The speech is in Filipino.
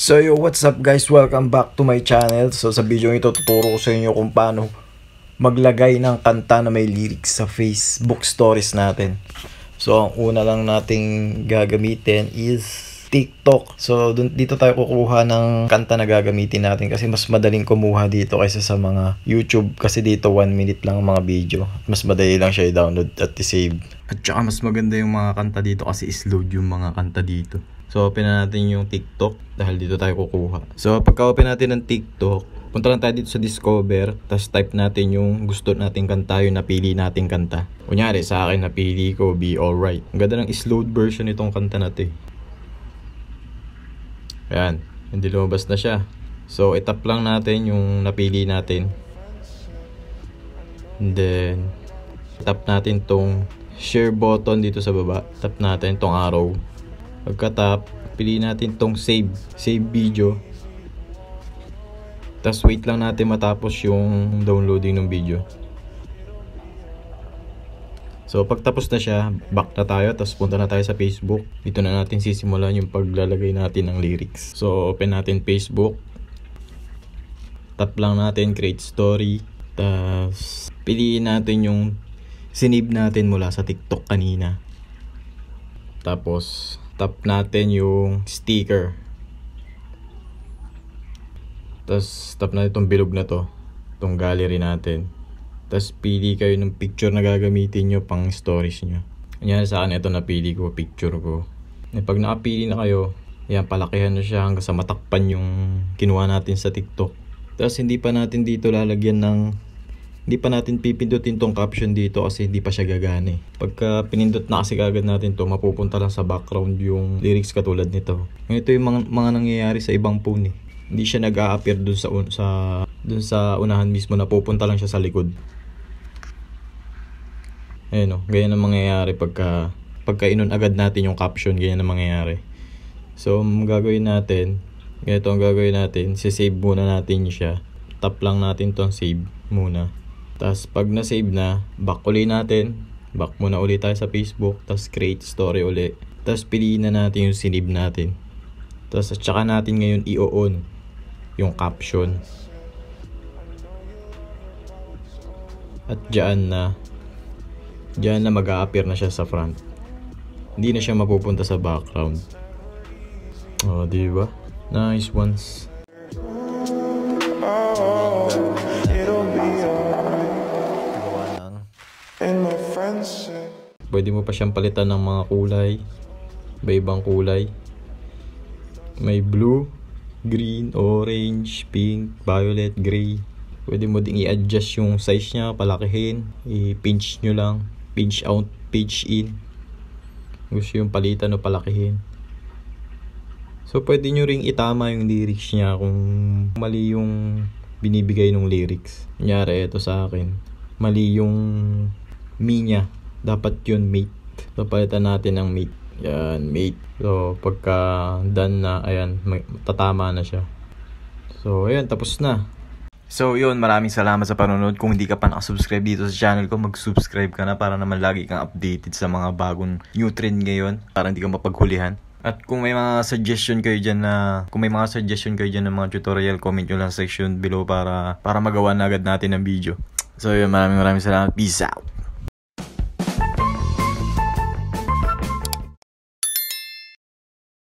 So yo, what's up guys? Welcome back to my channel. So sa video ito, tuturo ko sa inyo kung paano maglagay ng kanta na may lyrics sa Facebook stories natin. So ang una lang nating gagamitin is TikTok. So dun, dito tayo kukuha ng kanta na gagamitin natin kasi mas madaling kumuha dito kaysa sa mga YouTube kasi dito 1 minute lang ang mga video. Mas madali lang siya i-download at i-save. At saka mas maganda yung mga kanta dito kasi slow yung mga kanta dito. So, open na natin yung TikTok dahil dito tayo kukuha. So, pagka-open natin ng TikTok, punta lang tayo dito sa Discover, tapos type natin yung gusto nating kanta, yung napili nating kanta. Kunyari, sa akin napili ko, Be Alright. Ang ganda ng slowed version itong kanta natin. Ayan, hindi lumabas na siya. So, itap lang natin yung napili natin. And then, tap natin tong share button dito sa baba. Tap natin tong arrow pagkatap pili natin tong save save video tapos wait lang natin matapos yung downloading ng video So pagtapos na siya, back na tayo tapos punta na tayo sa Facebook. Dito na natin sisimulan yung paglalagay natin ng lyrics. So open natin Facebook. Tap lang natin create story. Tapos piliin natin yung sinib natin mula sa TikTok kanina. Tapos tap natin yung sticker. Tapos tap natin itong bilog na to. Itong gallery natin. Tapos pili kayo ng picture na gagamitin nyo pang stories nyo. Yan sa akin ito napili ko, picture ko. E pag nakapili na kayo, ayan palakihan na siya hanggang sa matakpan yung kinuha natin sa TikTok. Tapos hindi pa natin dito lalagyan ng hindi pa natin pipindutin tong caption dito kasi hindi pa siya gagana eh. Pagka pinindot na kasi agad natin to, mapupunta lang sa background yung lyrics katulad nito. Ito yung mga, mga nangyayari sa ibang phone eh. Hindi siya nag-a-appear dun sa, sa, dun sa unahan mismo, napupunta lang siya sa likod. Ayun o, oh, ganyan ang mangyayari pagka, pagka inon agad natin yung caption, ganyan ang mangyayari. So, gagawin natin, ganito ang gagawin natin, sisave muna natin siya. Tap lang natin tong save muna. Tapos pag na-save na, back uli natin. Back muna ulit tayo sa Facebook. Tapos create story uli. Tapos piliin na natin yung sinib natin. Tapos at saka natin ngayon i-on yung caption. At dyan na, dyan na mag a appear na siya sa front. Hindi na siya mapupunta sa background. Oh, di ba? Nice ones. Oh, oh, oh. Pwede mo pa siyang palitan ng mga kulay. May ibang kulay. May blue, green, orange, pink, violet, gray. Pwede mo ding i-adjust yung size niya, palakihin. I-pinch nyo lang. Pinch out, pinch in. Gusto yung palitan o palakihin. So, pwede nyo ring itama yung lyrics niya kung mali yung binibigay ng lyrics. Kunyari, ito sa akin. Mali yung Minya. Dapat yun mate. So, palitan natin ng mate. Yan, mate. So, pagka done na, ayan, tatama na siya. So, ayan, tapos na. So, yun, maraming salamat sa panonood. Kung hindi ka pa nakasubscribe dito sa channel ko, mag-subscribe ka na para naman lagi kang updated sa mga bagong new trend ngayon para hindi ka mapaghulihan. At kung may mga suggestion kayo diyan na kung may mga suggestion kayo diyan ng mga tutorial, comment niyo lang section below para para magawa na agad natin ng video. So yun, maraming maraming salamat. Peace out!